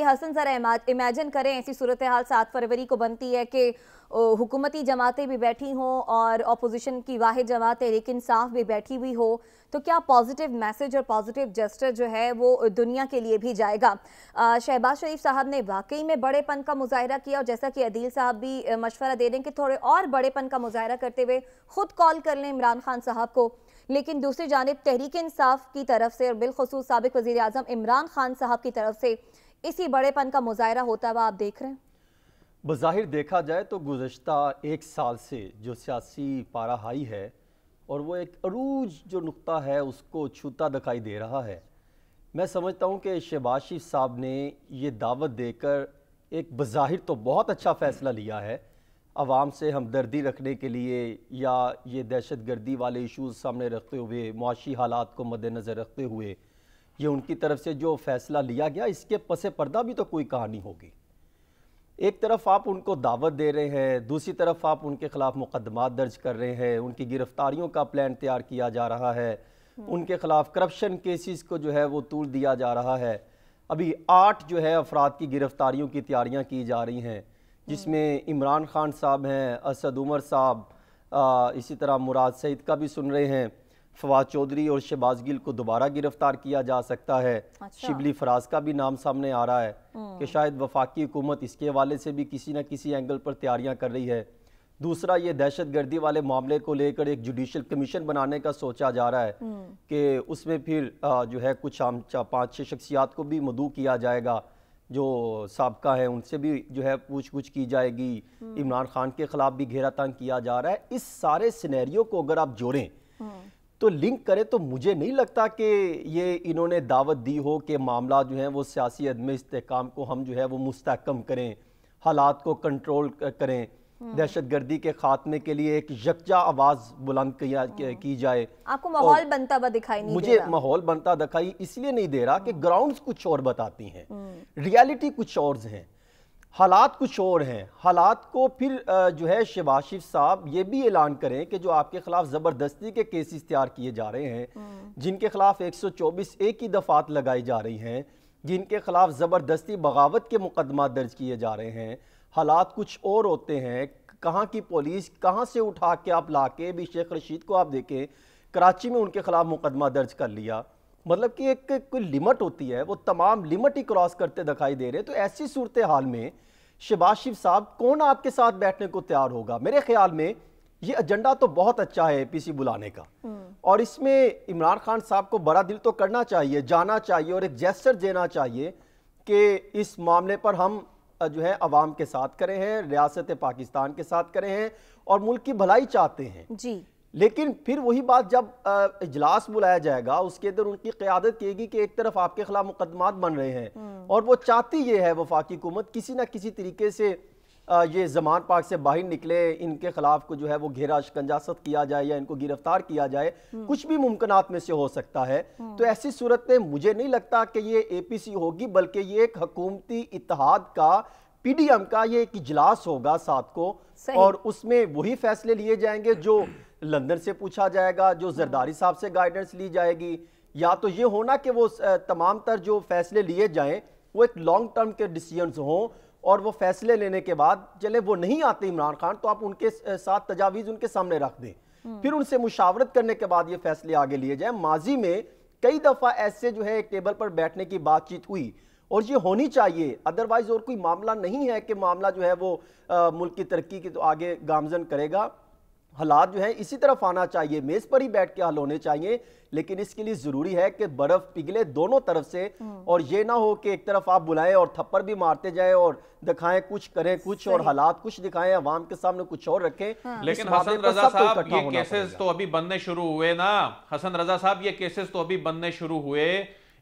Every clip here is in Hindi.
हसन सर इमेजिन करें ऐसी सूरत हाल सात फरवरी को बनती है कि हुकूमती जमातें भी बैठी हों और अपोजिशन की वाहि जमातें लेकिन साफ भी बैठी हुई हो तो क्या पॉजिटिव मैसेज और पॉजिटिव जेस्टर जो है वो दुनिया के लिए भी जाएगा शहबाज शरीफ साहब ने वाकई में बड़ेपन का मुजाहरा किया और जैसा कि अदील साहब भी मशवरा दे दें कि थोड़े और बड़ेपन का मुजाहरा करते हुए ख़ुद कॉल कर लें इमरान खान साहब को लेकिन दूसरी जानब तहरीक इंसाफ की तरफ से और बिलखसूस सबक वज़ी अजम इमरान खान साहब की तरफ से इसी बड़ेपन का मुजाहरा होता हुआ आप देख रहे हैं बज़ाहिर देखा जाए तो गुज्त एक साल से जो सियासी पारा हाई है और वो एक अरूज जो नुकता है उसको छूता दिखाई दे रहा है मैं समझता हूँ कि शहबाज साहब ने ये दावत देकर एक बज़ाहिर तो बहुत अच्छा फ़ैसला लिया है आवाम से हमदर्दी रखने के लिए या ये दहशत गर्दी वाले इशूज़ सामने रखते हुए मुआशी हालात को मद्दनज़र रखते हुए ये उनकी तरफ से जो फैसला लिया गया इसके पसे पर्दा भी तो कोई कहानी होगी एक तरफ आप उनको दावत दे रहे हैं दूसरी तरफ आप उनके ख़िलाफ़ मुकदमा दर्ज कर रहे हैं उनकी गिरफ़्तारियों का प्लान तैयार किया जा रहा है हम्म। उनके ख़िलाफ़ करप्शन केसेस को जो है वो तूल दिया जा रहा है अभी आठ जो है अफराद की गिरफ़्तारियों की तैयारियाँ की जा रही हैं जिसमें हम्म। इमरान खान साहब हैं असद उमर साहब इसी तरह मुराद सईद का भी सुन रहे हैं फवाद चौधरी और शहबाज गिल को दोबारा गिरफ्तार किया जा सकता है अच्छा। शिबली फराज का भी नाम सामने आ रहा है हम्म। कि शायद वफाकी हुकूमत इसके हवाले से भी किसी न किसी एंगल पर तैयारियां कर रही है दूसरा ये दहशत गर्दी वाले मामले को लेकर एक जुडिशल कमीशन बनाने का सोचा जा रहा है हम्म। कि उसमें फिर जो है कुछ आम पाँच छः शख्सियात को भी मदू किया जाएगा जो सबका है उनसे भी जो है पूछ पूछ की जाएगी हम्म। इमरान खान के खिलाफ भी घेरा तंग किया जा रहा है इस सारे सिनेरियो को अगर आप जोड़ें तो लिंक करें तो मुझे नहीं लगता कि ये इन्होंने दावत दी हो कि मामला जो है वो सियासी अदम इसकाम को हम जो है वो मुस्तकम करें हालात को कंट्रोल करें हम्म। दहशत गर्दी के खात्मे के लिए एक यकजा आवाज बुलंद हम्म। की जाए आपको माहौल बनता हुआ दिखाई नहीं मुझे माहौल बनता दिखाई इसलिए नहीं दे रहा कि ग्राउंड्स हम्म। कुछ और बताती हैं रियलिटी कुछ और हैं हालात कुछ और हैं हालात को फिर जो है शबाशिफ साहब ये भी ऐलान करें कि जो आपके खिलाफ ज़बरदस्ती के केसेस तैयार किए जा रहे हैं हम्म। जिनके खिलाफ 124 ए की दफात लगाई जा रही हैं जिनके खिलाफ ज़बरदस्ती बगावत के मुकदमा दर्ज किए जा रहे हैं हालात कुछ और होते हैं कहाँ की पुलिस कहाँ से उठा के आप ला के भी शेख रशीद को आप देखें कराची में उनके खिलाफ मुकदमा दर्ज कर लिया मतलब कि एक कोई लिमिट होती है वो तमाम लिमिट ही क्रॉस करते दिखाई दे रहे तो ऐसी सूरत हाल में शहबाज शिफ साहब कौन आपके साथ बैठने को तैयार होगा मेरे ख्याल में ये एजेंडा तो बहुत अच्छा है पीसी बुलाने का हम्म। और इसमें इमरान खान साहब को बड़ा दिल तो करना चाहिए जाना चाहिए और एक जेस्टर देना चाहिए कि इस मामले पर हम जो है अवाम के साथ करें हैं रियासत पाकिस्तान के साथ करें हैं और मुल्क की भलाई चाहते हैं जी लेकिन फिर वही बात जब इजलास बुलाया जाएगा उसके अंदर उनकी क्यादत कहेगी कि एक तरफ आपके खिलाफ मुकदमा बन रहे हैं हम्म। और वो चाहती ये है वफाकी हुकूमत किसी ना किसी तरीके से ये जमान पाक से बाहर निकले इनके खिलाफ को जो है वो घेरा शिकंजासत किया जाए या इनको गिरफ्तार किया जाए हम्म। कुछ भी मुमकिन में से हो सकता है हम्म। तो ऐसी सूरत में मुझे नहीं लगता कि ये ए पी सी होगी बल्कि ये एक हकूमती इतिहाद का पीडीएम का ये एक इजलास होगा सात को और उसमें वही फैसले लिए जाएंगे जो लंदन से पूछा जाएगा जो जरदारी साहब से गाइडेंस ली जाएगी या तो ये होना कि वो तमाम तर जो फैसले लिए जाएं वो एक लॉन्ग टर्म के डिसीजन हों और वो फैसले लेने के बाद चले वो नहीं आते इमरान खान तो आप उनके साथ तजावीज़ उनके सामने रख दें हम्म। फिर उनसे मुशावरत करने के बाद ये फैसले आगे लिए जाए माजी में कई दफ़ा ऐसे जो है एक टेबल पर बैठने की बातचीत हुई और ये होनी चाहिए अदरवाइज और कोई मामला नहीं है कि मामला जो है वो आ, मुल्क की तरक्की की तो आगे गामजन करेगा हालात जो है इसी तरफ आना चाहिए मेज़ पर ही बैठ के हल होने चाहिए लेकिन इसके लिए ज़रूरी है कि बर्फ़ पिघले दोनों तरफ से हम्म। और ये ना हो कि एक तरफ आप बुलाएं और थप्पड़ भी मारते जाएं और दिखाएं कुछ करें कुछ और हालात कुछ दिखाएं अवाम के सामने कुछ और रखें हाँ। लेकिन हसन रजा साहब ये केसेस तो अभी बनने शुरू हुए ना हसन रजा साहब ये केसेस तो अभी बनने शुरू हुए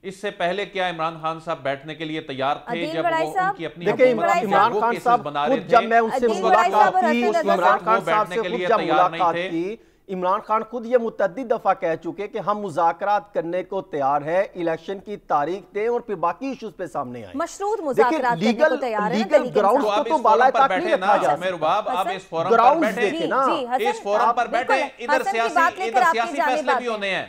इससे पहले क्या इमरान खान साहब बैठने के लिए तैयार थे जब वो उनकी अपनी इमरान खान साहब बना रहे जब मैं उनसे मुलाकात की इमरान खान साहब से खुद जब मुलाकात की इमरान खान खुद ये मुतद दफ़ा कह चुके कि हम मुजाकरात करने को तैयार है इलेक्शन की तारीख दे और फिर बाकी इश्यूज पे सामने आए मशरूद मुजाकरात ग्राउंड तो, तो बाला तक आप इस फोरम पर बैठे ना इस फोरम पर बैठे इधर सियासी इधर सियासी फैसले भी होने हैं